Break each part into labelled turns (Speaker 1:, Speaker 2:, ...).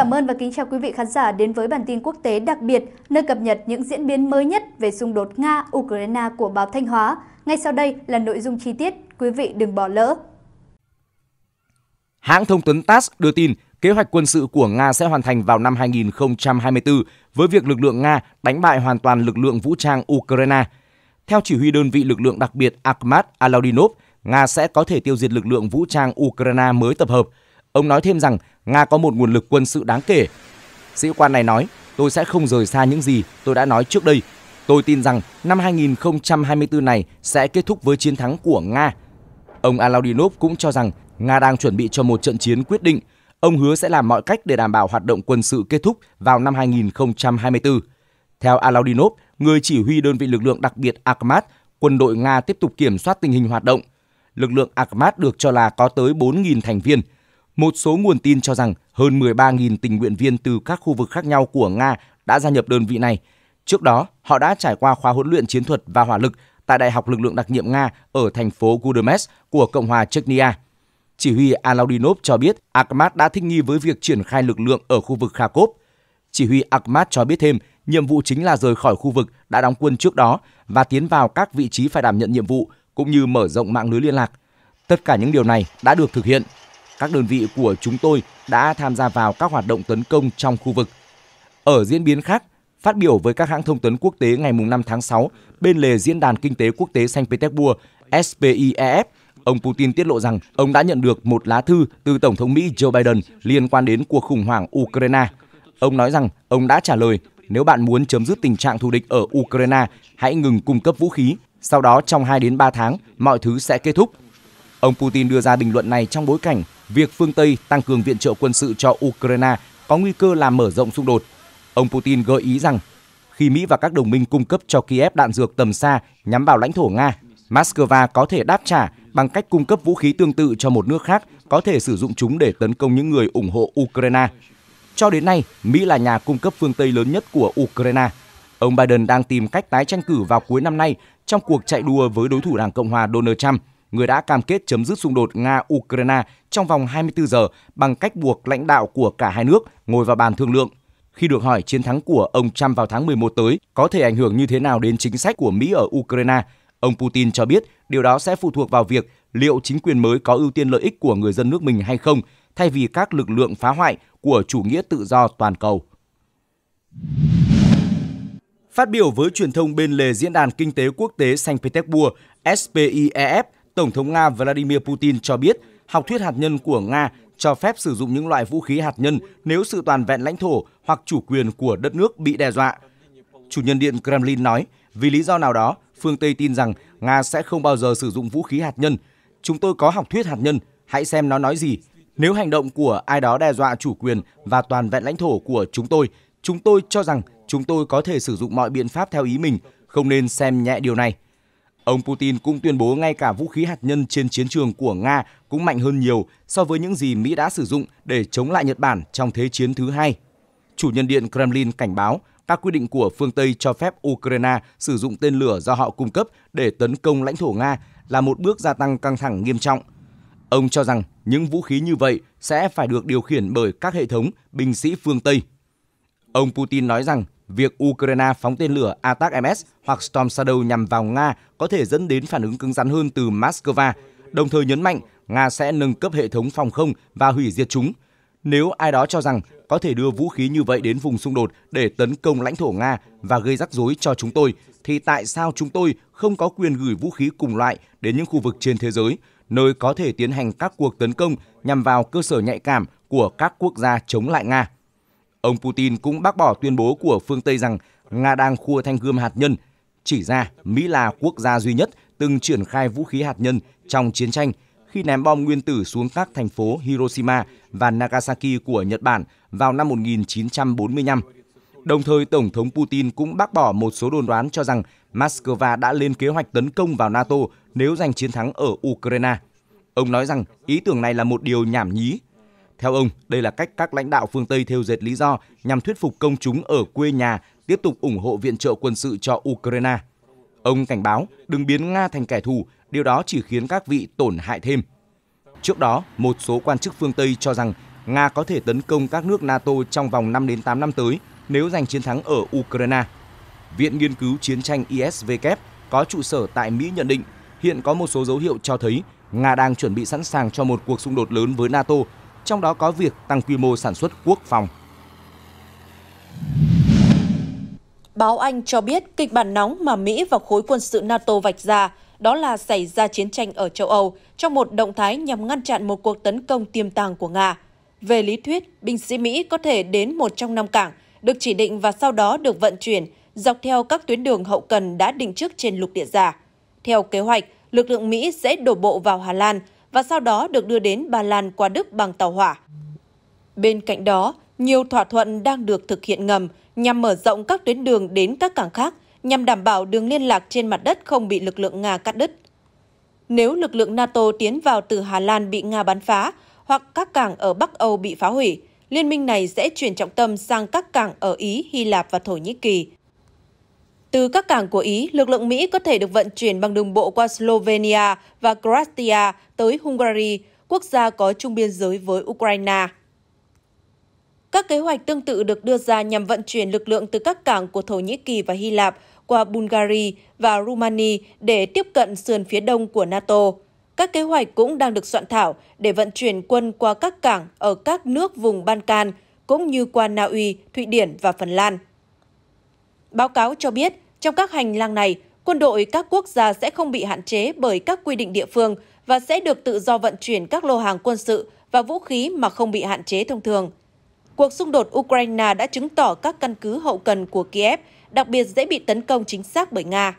Speaker 1: cảm ơn và kính chào quý vị khán giả đến với bản tin quốc tế đặc biệt, nơi cập nhật những diễn biến mới nhất về xung đột Nga-Ukraine của báo Thanh Hóa. Ngay sau đây là nội dung chi tiết, quý vị đừng bỏ lỡ.
Speaker 2: Hãng thông tấn TASS đưa tin kế hoạch quân sự của Nga sẽ hoàn thành vào năm 2024 với việc lực lượng Nga đánh bại hoàn toàn lực lượng vũ trang Ukraine. Theo chỉ huy đơn vị lực lượng đặc biệt Akhmat Alaudinov, Nga sẽ có thể tiêu diệt lực lượng vũ trang Ukraine mới tập hợp – Ông nói thêm rằng Nga có một nguồn lực quân sự đáng kể. Sĩ quan này nói, tôi sẽ không rời xa những gì tôi đã nói trước đây. Tôi tin rằng năm 2024 này sẽ kết thúc với chiến thắng của Nga. Ông Alaudinov cũng cho rằng Nga đang chuẩn bị cho một trận chiến quyết định. Ông hứa sẽ làm mọi cách để đảm bảo hoạt động quân sự kết thúc vào năm 2024. Theo Alaudinov, người chỉ huy đơn vị lực lượng đặc biệt Akhmat, quân đội Nga tiếp tục kiểm soát tình hình hoạt động. Lực lượng Akhmat được cho là có tới 4.000 thành viên – một số nguồn tin cho rằng hơn 13.000 tình nguyện viên từ các khu vực khác nhau của Nga đã gia nhập đơn vị này. Trước đó, họ đã trải qua khóa huấn luyện chiến thuật và hỏa lực tại Đại học Lực lượng đặc nhiệm Nga ở thành phố Gudemes của Cộng hòa Chechnya. Chỉ huy Alaudinov cho biết Akhmat đã thích nghi với việc triển khai lực lượng ở khu vực Kharkov. Chỉ huy Akhmat cho biết thêm, nhiệm vụ chính là rời khỏi khu vực đã đóng quân trước đó và tiến vào các vị trí phải đảm nhận nhiệm vụ, cũng như mở rộng mạng lưới liên lạc. Tất cả những điều này đã được thực hiện các đơn vị của chúng tôi đã tham gia vào các hoạt động tấn công trong khu vực. Ở diễn biến khác, Phát biểu với các hãng thông tấn quốc tế ngày 5 tháng 6 bên lề Diễn đàn Kinh tế Quốc tế Saint Petersburg SPIEF, ông Putin tiết lộ rằng ông đã nhận được một lá thư từ Tổng thống Mỹ Joe Biden liên quan đến cuộc khủng hoảng Ukraine. Ông nói rằng ông đã trả lời, nếu bạn muốn chấm dứt tình trạng thù địch ở Ukraine, hãy ngừng cung cấp vũ khí. Sau đó trong 2 đến 3 tháng, mọi thứ sẽ kết thúc. Ông Putin đưa ra bình luận này trong bối cảnh việc phương Tây tăng cường viện trợ quân sự cho Ukraine có nguy cơ làm mở rộng xung đột. Ông Putin gợi ý rằng khi Mỹ và các đồng minh cung cấp cho Kiev đạn dược tầm xa nhắm vào lãnh thổ Nga, Moscow có thể đáp trả bằng cách cung cấp vũ khí tương tự cho một nước khác có thể sử dụng chúng để tấn công những người ủng hộ Ukraine. Cho đến nay, Mỹ là nhà cung cấp phương Tây lớn nhất của Ukraine. Ông Biden đang tìm cách tái tranh cử vào cuối năm nay trong cuộc chạy đua với đối thủ Đảng Cộng hòa Donald Trump – người đã cam kết chấm dứt xung đột Nga-Ukraine trong vòng 24 giờ bằng cách buộc lãnh đạo của cả hai nước ngồi vào bàn thương lượng. Khi được hỏi chiến thắng của ông Trump vào tháng 11 tới có thể ảnh hưởng như thế nào đến chính sách của Mỹ ở Ukraine, ông Putin cho biết điều đó sẽ phụ thuộc vào việc liệu chính quyền mới có ưu tiên lợi ích của người dân nước mình hay không, thay vì các lực lượng phá hoại của chủ nghĩa tự do toàn cầu. Phát biểu với truyền thông bên lề Diễn đàn Kinh tế Quốc tế Saint Petersburg, SPIEF Tổng thống Nga Vladimir Putin cho biết học thuyết hạt nhân của Nga cho phép sử dụng những loại vũ khí hạt nhân nếu sự toàn vẹn lãnh thổ hoặc chủ quyền của đất nước bị đe dọa. Chủ nhân điện Kremlin nói, vì lý do nào đó, phương Tây tin rằng Nga sẽ không bao giờ sử dụng vũ khí hạt nhân. Chúng tôi có học thuyết hạt nhân, hãy xem nó nói gì. Nếu hành động của ai đó đe dọa chủ quyền và toàn vẹn lãnh thổ của chúng tôi, chúng tôi cho rằng chúng tôi có thể sử dụng mọi biện pháp theo ý mình, không nên xem nhẹ điều này. Ông Putin cũng tuyên bố ngay cả vũ khí hạt nhân trên chiến trường của Nga cũng mạnh hơn nhiều so với những gì Mỹ đã sử dụng để chống lại Nhật Bản trong Thế chiến thứ hai. Chủ nhân điện Kremlin cảnh báo các quy định của phương Tây cho phép Ukraine sử dụng tên lửa do họ cung cấp để tấn công lãnh thổ Nga là một bước gia tăng căng thẳng nghiêm trọng. Ông cho rằng những vũ khí như vậy sẽ phải được điều khiển bởi các hệ thống binh sĩ phương Tây. Ông Putin nói rằng việc Ukraine phóng tên lửa ATAC-MS hoặc Storm Shadow nhằm vào Nga có thể dẫn đến phản ứng cứng rắn hơn từ Moscow, đồng thời nhấn mạnh Nga sẽ nâng cấp hệ thống phòng không và hủy diệt chúng. Nếu ai đó cho rằng có thể đưa vũ khí như vậy đến vùng xung đột để tấn công lãnh thổ Nga và gây rắc rối cho chúng tôi, thì tại sao chúng tôi không có quyền gửi vũ khí cùng loại đến những khu vực trên thế giới, nơi có thể tiến hành các cuộc tấn công nhằm vào cơ sở nhạy cảm của các quốc gia chống lại Nga? Ông Putin cũng bác bỏ tuyên bố của phương Tây rằng Nga đang khua thanh gươm hạt nhân, chỉ ra Mỹ là quốc gia duy nhất từng triển khai vũ khí hạt nhân trong chiến tranh khi ném bom nguyên tử xuống các thành phố Hiroshima và Nagasaki của Nhật Bản vào năm 1945. Đồng thời, Tổng thống Putin cũng bác bỏ một số đồn đoán cho rằng Moscow đã lên kế hoạch tấn công vào NATO nếu giành chiến thắng ở Ukraine. Ông nói rằng ý tưởng này là một điều nhảm nhí theo ông, đây là cách các lãnh đạo phương Tây theo dệt lý do nhằm thuyết phục công chúng ở quê nhà tiếp tục ủng hộ viện trợ quân sự cho Ukraine. Ông cảnh báo đừng biến Nga thành kẻ thù, điều đó chỉ khiến các vị tổn hại thêm. Trước đó, một số quan chức phương Tây cho rằng Nga có thể tấn công các nước NATO trong vòng 5 đến 8 năm tới nếu giành chiến thắng ở Ukraine. Viện Nghiên cứu Chiến tranh ISW có trụ sở tại Mỹ nhận định hiện có một số dấu hiệu cho thấy Nga đang chuẩn bị sẵn sàng cho một cuộc xung đột lớn với NATO trong đó có việc tăng quy mô sản xuất quốc phòng.
Speaker 1: Báo Anh cho biết kịch bản nóng mà Mỹ và khối quân sự NATO vạch ra đó là xảy ra chiến tranh ở châu Âu trong một động thái nhằm ngăn chặn một cuộc tấn công tiềm tàng của Nga. Về lý thuyết, binh sĩ Mỹ có thể đến một trong năm cảng, được chỉ định và sau đó được vận chuyển dọc theo các tuyến đường hậu cần đã định trước trên lục địa già. Theo kế hoạch, lực lượng Mỹ sẽ đổ bộ vào Hà Lan, và sau đó được đưa đến Ba Lan qua Đức bằng tàu hỏa. Bên cạnh đó, nhiều thỏa thuận đang được thực hiện ngầm nhằm mở rộng các tuyến đường đến các cảng khác nhằm đảm bảo đường liên lạc trên mặt đất không bị lực lượng Nga cắt đứt. Nếu lực lượng NATO tiến vào từ Hà Lan bị Nga bắn phá hoặc các cảng ở Bắc Âu bị phá hủy, liên minh này sẽ chuyển trọng tâm sang các cảng ở Ý, Hy Lạp và Thổ Nhĩ Kỳ. Từ các cảng của Ý, lực lượng Mỹ có thể được vận chuyển bằng đường bộ qua Slovenia và Croatia tới Hungary, quốc gia có chung biên giới với Ukraine. Các kế hoạch tương tự được đưa ra nhằm vận chuyển lực lượng từ các cảng của Thổ Nhĩ Kỳ và Hy Lạp qua Bulgaria và Rumania để tiếp cận sườn phía đông của NATO. Các kế hoạch cũng đang được soạn thảo để vận chuyển quân qua các cảng ở các nước vùng ban can cũng như qua Na Uy, Thụy Điển và Phần Lan. Báo cáo cho biết, trong các hành lang này, quân đội các quốc gia sẽ không bị hạn chế bởi các quy định địa phương và sẽ được tự do vận chuyển các lô hàng quân sự và vũ khí mà không bị hạn chế thông thường. Cuộc xung đột Ukraine đã chứng tỏ các căn cứ hậu cần của Kiev đặc biệt dễ bị tấn công chính xác bởi Nga.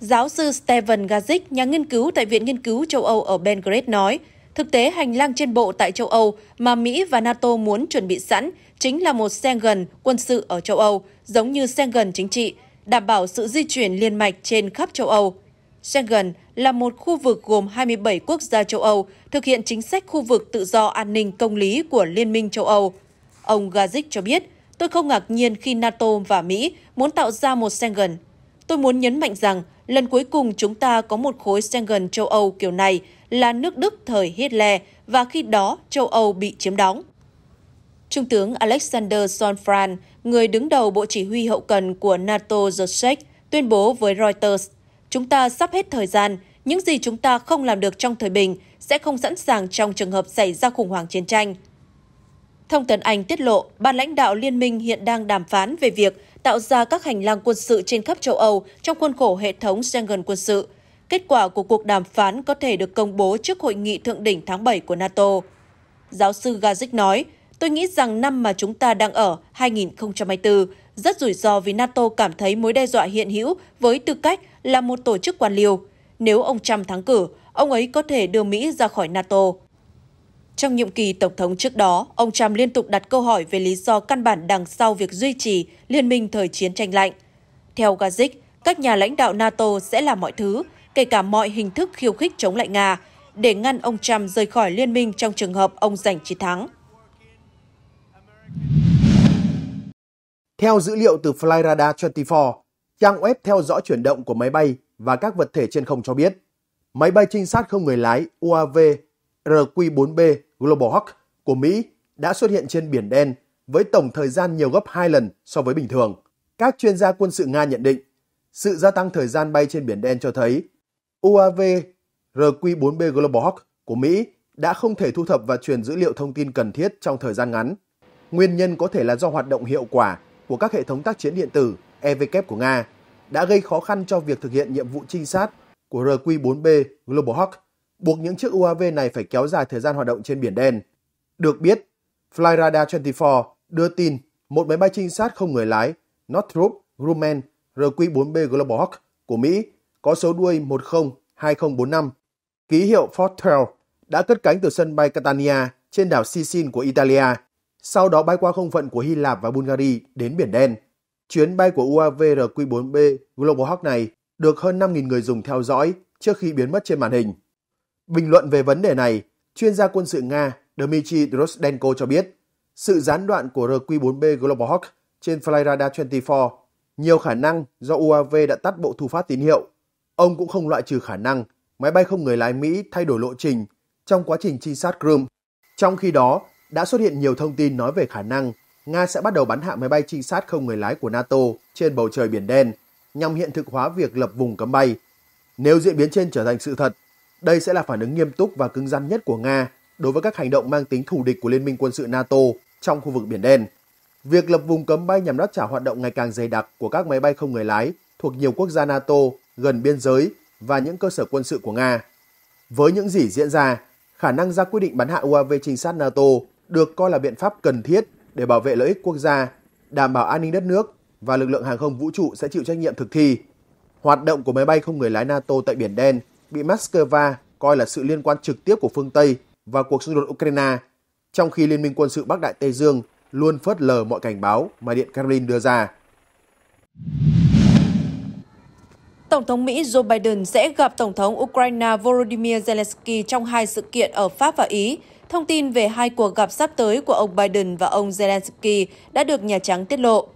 Speaker 1: Giáo sư Stephen Gazik, nhà nghiên cứu tại Viện Nghiên cứu châu Âu ở Belgrade nói, Thực tế, hành lang trên bộ tại châu Âu mà Mỹ và NATO muốn chuẩn bị sẵn chính là một Schengen quân sự ở châu Âu, giống như Schengen chính trị, đảm bảo sự di chuyển liên mạch trên khắp châu Âu. Schengen là một khu vực gồm 27 quốc gia châu Âu thực hiện chính sách khu vực tự do an ninh công lý của Liên minh châu Âu. Ông Gazic cho biết, tôi không ngạc nhiên khi NATO và Mỹ muốn tạo ra một Schengen. Tôi muốn nhấn mạnh rằng, lần cuối cùng chúng ta có một khối Schengen châu Âu kiểu này là nước Đức thời Hitler và khi đó châu Âu bị chiếm đóng. Trung tướng Alexander Sonfran, người đứng đầu Bộ Chỉ huy Hậu cần của NATO Josek, tuyên bố với Reuters, chúng ta sắp hết thời gian, những gì chúng ta không làm được trong thời bình sẽ không sẵn sàng trong trường hợp xảy ra khủng hoảng chiến tranh. Thông tấn Anh tiết lộ, ban lãnh đạo liên minh hiện đang đàm phán về việc tạo ra các hành lang quân sự trên khắp châu Âu trong khuôn khổ hệ thống Schengen quân sự – Kết quả của cuộc đàm phán có thể được công bố trước hội nghị thượng đỉnh tháng 7 của NATO. Giáo sư Gazik nói, tôi nghĩ rằng năm mà chúng ta đang ở, 2024, rất rủi ro vì NATO cảm thấy mối đe dọa hiện hữu với tư cách là một tổ chức quan liêu. Nếu ông Trump thắng cử, ông ấy có thể đưa Mỹ ra khỏi NATO. Trong nhiệm kỳ tổng thống trước đó, ông Trump liên tục đặt câu hỏi về lý do căn bản đằng sau việc duy trì liên minh thời chiến tranh lạnh. Theo Gazik, các nhà lãnh đạo NATO sẽ làm mọi thứ kể cả mọi hình thức khiêu khích chống lại Nga, để ngăn ông Trump rời khỏi liên minh trong trường hợp ông giành chiến thắng.
Speaker 3: Theo dữ liệu từ Flyradar 24, trang web theo dõi chuyển động của máy bay và các vật thể trên không cho biết, máy bay trinh sát không người lái UAV RQ-4B Global Hawk của Mỹ đã xuất hiện trên Biển Đen với tổng thời gian nhiều gấp 2 lần so với bình thường. Các chuyên gia quân sự Nga nhận định, sự gia tăng thời gian bay trên Biển Đen cho thấy UAV RQ4B Global Hawk của Mỹ đã không thể thu thập và truyền dữ liệu thông tin cần thiết trong thời gian ngắn. Nguyên nhân có thể là do hoạt động hiệu quả của các hệ thống tác chiến điện tử Evk của Nga đã gây khó khăn cho việc thực hiện nhiệm vụ trinh sát của RQ-4B Global Hawk, buộc những chiếc UAV này phải kéo dài thời gian hoạt động trên Biển Đen. Được biết, Flyradar 24 đưa tin một máy bay trinh sát không người lái Northrop Grumman RQ-4B Global Hawk của Mỹ có số đuôi 102045, ký hiệu Fortel đã cất cánh từ sân bay Catania trên đảo Sicin của Italia, sau đó bay qua không phận của Hy Lạp và Bulgaria đến Biển Đen. Chuyến bay của UAV RQ-4B Global Hawk này được hơn 5.000 người dùng theo dõi trước khi biến mất trên màn hình. Bình luận về vấn đề này, chuyên gia quân sự Nga Dmitry Drosdenko cho biết, sự gián đoạn của RQ-4B Global Hawk trên Flyradar 24 nhiều khả năng do UAV đã tắt bộ thu phát tín hiệu Ông cũng không loại trừ khả năng máy bay không người lái Mỹ thay đổi lộ trình trong quá trình trinh sát Crimea. Trong khi đó, đã xuất hiện nhiều thông tin nói về khả năng Nga sẽ bắt đầu bắn hạ máy bay trinh sát không người lái của NATO trên bầu trời Biển Đen nhằm hiện thực hóa việc lập vùng cấm bay. Nếu diễn biến trên trở thành sự thật, đây sẽ là phản ứng nghiêm túc và cứng rắn nhất của Nga đối với các hành động mang tính thù địch của Liên minh quân sự NATO trong khu vực Biển Đen. Việc lập vùng cấm bay nhằm đáp trả hoạt động ngày càng dày đặc của các máy bay không người lái thuộc nhiều quốc gia NATO gần biên giới và những cơ sở quân sự của Nga. Với những gì diễn ra, khả năng ra quyết định bắn hạ UAV trinh sát NATO được coi là biện pháp cần thiết để bảo vệ lợi ích quốc gia, đảm bảo an ninh đất nước và lực lượng hàng không vũ trụ sẽ chịu trách nhiệm thực thi. Hoạt động của máy bay không người lái NATO tại Biển Đen bị Moscow coi là sự liên quan trực tiếp của phương Tây và cuộc xung đột Ukraine, trong khi Liên minh quân sự Bắc Đại Tây Dương luôn phớt lờ mọi cảnh báo mà Điện Kremlin đưa ra.
Speaker 1: Tổng thống Mỹ Joe Biden sẽ gặp Tổng thống Ukraine Volodymyr Zelensky trong hai sự kiện ở Pháp và Ý. Thông tin về hai cuộc gặp sắp tới của ông Biden và ông Zelensky đã được Nhà Trắng tiết lộ.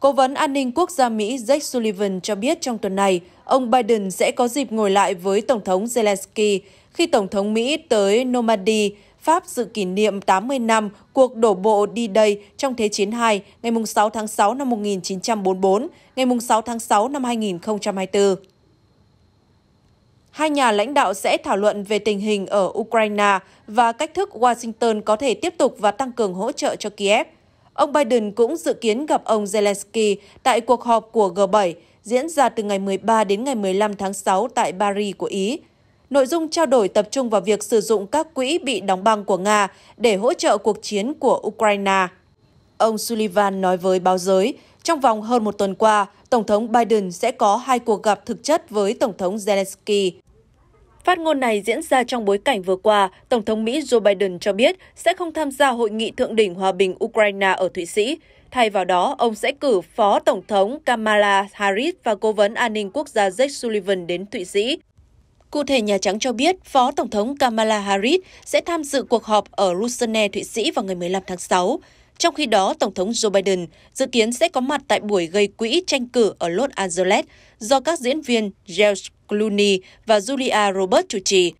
Speaker 1: Cố vấn an ninh quốc gia Mỹ Jake Sullivan cho biết trong tuần này, ông Biden sẽ có dịp ngồi lại với Tổng thống Zelensky khi Tổng thống Mỹ tới Normandy Pháp dự kỷ niệm 80 năm cuộc đổ bộ đi đây trong Thế chiến II ngày 6 tháng 6 năm 1944, ngày 6 tháng 6 năm 2024. Hai nhà lãnh đạo sẽ thảo luận về tình hình ở Ukraine và cách thức Washington có thể tiếp tục và tăng cường hỗ trợ cho Kiev. Ông Biden cũng dự kiến gặp ông Zelensky tại cuộc họp của G7 diễn ra từ ngày 13 đến ngày 15 tháng 6 tại Paris của Ý. Nội dung trao đổi tập trung vào việc sử dụng các quỹ bị đóng băng của Nga để hỗ trợ cuộc chiến của Ukraine. Ông Sullivan nói với báo giới, trong vòng hơn một tuần qua, Tổng thống Biden sẽ có hai cuộc gặp thực chất với Tổng thống Zelensky. Phát ngôn này diễn ra trong bối cảnh vừa qua, Tổng thống Mỹ Joe Biden cho biết sẽ không tham gia hội nghị thượng đỉnh hòa bình Ukraine ở Thụy Sĩ. Thay vào đó, ông sẽ cử Phó Tổng thống Kamala Harris và Cố vấn An ninh Quốc gia Jake Sullivan đến Thụy Sĩ. Cụ thể, Nhà Trắng cho biết Phó Tổng thống Kamala Harris sẽ tham dự cuộc họp ở Lucerne, Thụy Sĩ vào ngày 15 tháng 6. Trong khi đó, Tổng thống Joe Biden dự kiến sẽ có mặt tại buổi gây quỹ tranh cử ở Los Angeles do các diễn viên George Clooney và Julia Roberts chủ trì.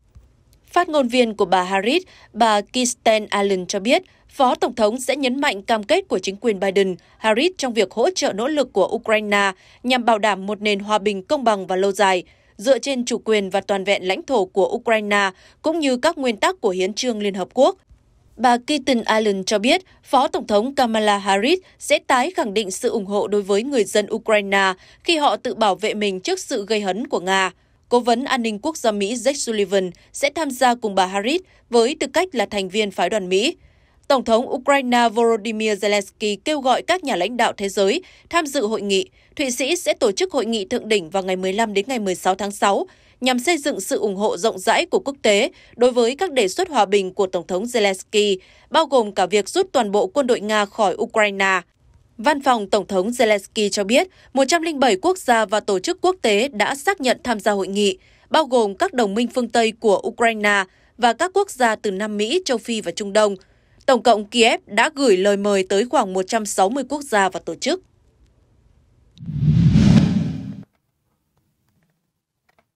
Speaker 1: Phát ngôn viên của bà Harris, bà Kirsten Allen cho biết, Phó Tổng thống sẽ nhấn mạnh cam kết của chính quyền Biden, Harris trong việc hỗ trợ nỗ lực của Ukraine nhằm bảo đảm một nền hòa bình công bằng và lâu dài – dựa trên chủ quyền và toàn vẹn lãnh thổ của Ukraine, cũng như các nguyên tắc của Hiến trương Liên Hợp Quốc. Bà Keaton Allen cho biết, Phó Tổng thống Kamala Harris sẽ tái khẳng định sự ủng hộ đối với người dân Ukraine khi họ tự bảo vệ mình trước sự gây hấn của Nga. Cố vấn an ninh quốc gia Mỹ Jake Sullivan sẽ tham gia cùng bà Harris với tư cách là thành viên phái đoàn Mỹ. Tổng thống Ukraine Volodymyr Zelensky kêu gọi các nhà lãnh đạo thế giới tham dự hội nghị. Thụy Sĩ sẽ tổ chức hội nghị thượng đỉnh vào ngày 15 đến ngày 16 tháng 6 nhằm xây dựng sự ủng hộ rộng rãi của quốc tế đối với các đề xuất hòa bình của Tổng thống Zelensky, bao gồm cả việc rút toàn bộ quân đội Nga khỏi Ukraine. Văn phòng Tổng thống Zelensky cho biết 107 quốc gia và tổ chức quốc tế đã xác nhận tham gia hội nghị, bao gồm các đồng minh phương Tây của Ukraine và các quốc gia từ Nam Mỹ, châu Phi và Trung Đông – Tổng cộng Kiev đã gửi lời mời tới khoảng 160 quốc gia và tổ chức.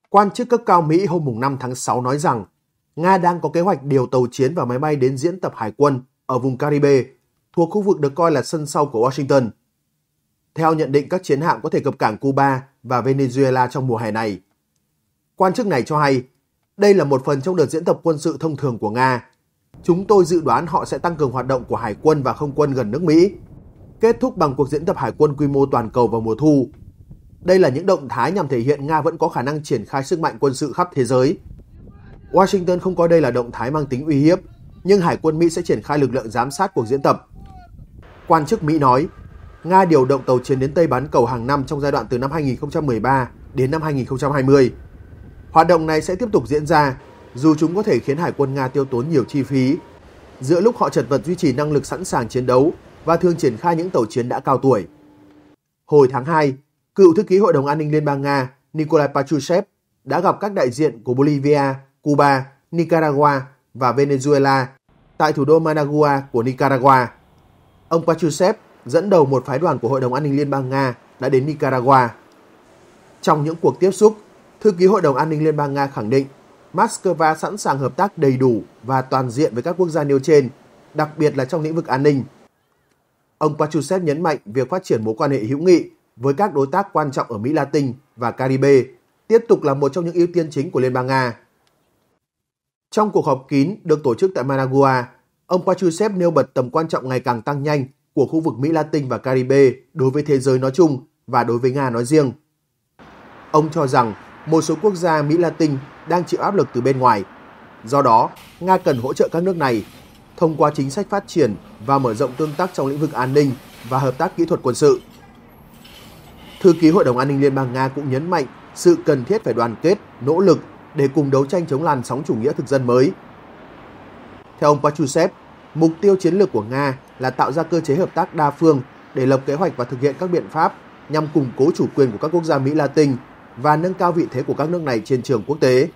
Speaker 3: Quan chức cấp cao Mỹ hôm 5 tháng 6 nói rằng Nga đang có kế hoạch điều tàu chiến và máy bay đến diễn tập hải quân ở vùng Caribe, thuộc khu vực được coi là sân sau của Washington. Theo nhận định, các chiến hạm có thể cập cảng Cuba và Venezuela trong mùa hè này. Quan chức này cho hay, đây là một phần trong đợt diễn tập quân sự thông thường của Nga chúng tôi dự đoán họ sẽ tăng cường hoạt động của hải quân và không quân gần nước Mỹ, kết thúc bằng cuộc diễn tập hải quân quy mô toàn cầu vào mùa thu. Đây là những động thái nhằm thể hiện Nga vẫn có khả năng triển khai sức mạnh quân sự khắp thế giới. Washington không coi đây là động thái mang tính uy hiếp, nhưng Hải quân Mỹ sẽ triển khai lực lượng giám sát cuộc diễn tập. Quan chức Mỹ nói, Nga điều động tàu chiến đến Tây Bán Cầu hàng năm trong giai đoạn từ năm 2013 đến năm 2020. Hoạt động này sẽ tiếp tục diễn ra dù chúng có thể khiến Hải quân Nga tiêu tốn nhiều chi phí. Giữa lúc họ chật vật duy trì năng lực sẵn sàng chiến đấu và thường triển khai những tàu chiến đã cao tuổi. Hồi tháng 2, cựu thư ký Hội đồng An ninh Liên bang Nga Nikolai Patrushev đã gặp các đại diện của Bolivia, Cuba, Nicaragua và Venezuela tại thủ đô Managua của Nicaragua. Ông Patrushev dẫn đầu một phái đoàn của Hội đồng An ninh Liên bang Nga đã đến Nicaragua. Trong những cuộc tiếp xúc, Thư ký Hội đồng An ninh Liên bang Nga khẳng định Moscow sẵn sàng hợp tác đầy đủ và toàn diện với các quốc gia nêu trên, đặc biệt là trong lĩnh vực an ninh. Ông Pachusev nhấn mạnh việc phát triển mối quan hệ hữu nghị với các đối tác quan trọng ở Mỹ Latin và Caribe tiếp tục là một trong những ưu tiên chính của Liên bang Nga. Trong cuộc họp kín được tổ chức tại Managua, ông Pachusev nêu bật tầm quan trọng ngày càng tăng nhanh của khu vực Mỹ Latin và Caribe đối với thế giới nói chung và đối với Nga nói riêng. Ông cho rằng một số quốc gia Mỹ Latin đang chịu áp lực từ bên ngoài. Do đó, Nga cần hỗ trợ các nước này thông qua chính sách phát triển và mở rộng tương tác trong lĩnh vực an ninh và hợp tác kỹ thuật quân sự. Thư ký Hội đồng An ninh Liên bang Nga cũng nhấn mạnh sự cần thiết phải đoàn kết, nỗ lực để cùng đấu tranh chống làn sóng chủ nghĩa thực dân mới. Theo ông Pachusev, mục tiêu chiến lược của Nga là tạo ra cơ chế hợp tác đa phương để lập kế hoạch và thực hiện các biện pháp nhằm củng cố chủ quyền của các quốc gia Mỹ Latin và nâng cao vị thế của các nước này trên trường quốc tế.